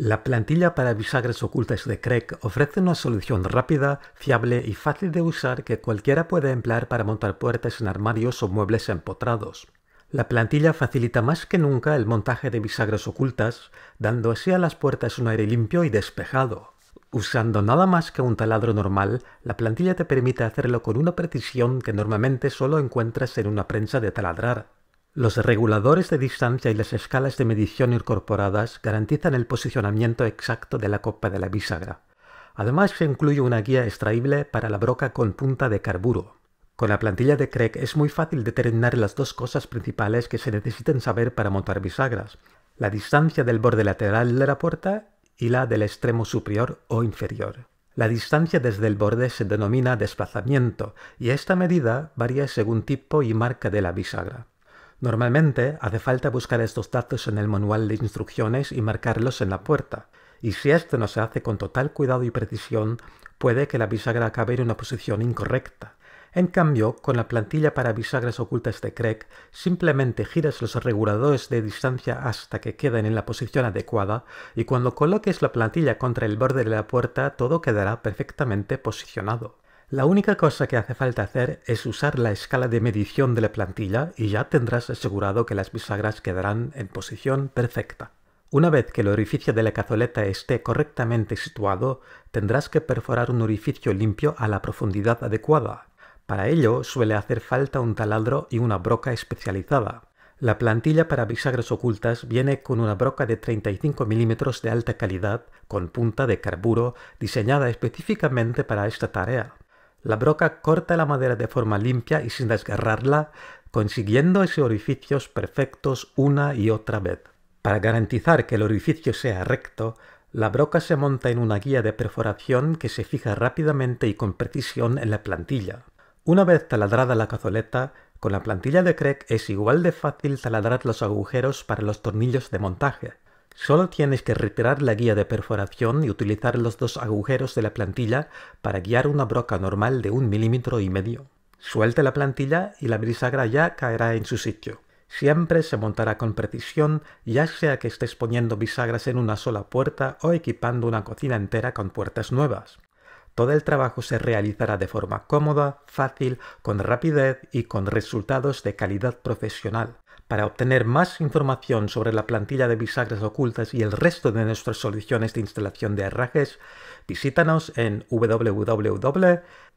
La plantilla para bisagras ocultas de Craig ofrece una solución rápida, fiable y fácil de usar que cualquiera puede emplear para montar puertas en armarios o muebles empotrados. La plantilla facilita más que nunca el montaje de bisagras ocultas, dando así a las puertas un aire limpio y despejado. Usando nada más que un taladro normal, la plantilla te permite hacerlo con una precisión que normalmente solo encuentras en una prensa de taladrar. Los reguladores de distancia y las escalas de medición incorporadas garantizan el posicionamiento exacto de la copa de la bisagra. Además se incluye una guía extraíble para la broca con punta de carburo. Con la plantilla de CREC es muy fácil determinar las dos cosas principales que se necesiten saber para montar bisagras, la distancia del borde lateral de la puerta y la del extremo superior o inferior. La distancia desde el borde se denomina desplazamiento y esta medida varía según tipo y marca de la bisagra. Normalmente hace falta buscar estos datos en el manual de instrucciones y marcarlos en la puerta, y si esto no se hace con total cuidado y precisión, puede que la bisagra acabe en una posición incorrecta. En cambio, con la plantilla para bisagras ocultas de Craig, simplemente giras los reguladores de distancia hasta que queden en la posición adecuada y cuando coloques la plantilla contra el borde de la puerta todo quedará perfectamente posicionado. La única cosa que hace falta hacer es usar la escala de medición de la plantilla y ya tendrás asegurado que las bisagras quedarán en posición perfecta. Una vez que el orificio de la cazoleta esté correctamente situado, tendrás que perforar un orificio limpio a la profundidad adecuada. Para ello suele hacer falta un taladro y una broca especializada. La plantilla para bisagras ocultas viene con una broca de 35 mm de alta calidad con punta de carburo diseñada específicamente para esta tarea. La broca corta la madera de forma limpia y sin desgarrarla, consiguiendo esos orificios perfectos una y otra vez. Para garantizar que el orificio sea recto, la broca se monta en una guía de perforación que se fija rápidamente y con precisión en la plantilla. Una vez taladrada la cazoleta, con la plantilla de Craig es igual de fácil taladrar los agujeros para los tornillos de montaje, Solo tienes que retirar la guía de perforación y utilizar los dos agujeros de la plantilla para guiar una broca normal de un milímetro y medio. Suelte la plantilla y la bisagra ya caerá en su sitio. Siempre se montará con precisión, ya sea que estés poniendo bisagras en una sola puerta o equipando una cocina entera con puertas nuevas. Todo el trabajo se realizará de forma cómoda, fácil, con rapidez y con resultados de calidad profesional. Para obtener más información sobre la plantilla de bisagras ocultas y el resto de nuestras soluciones de instalación de herrajes, visítanos en www.crec-europe.es.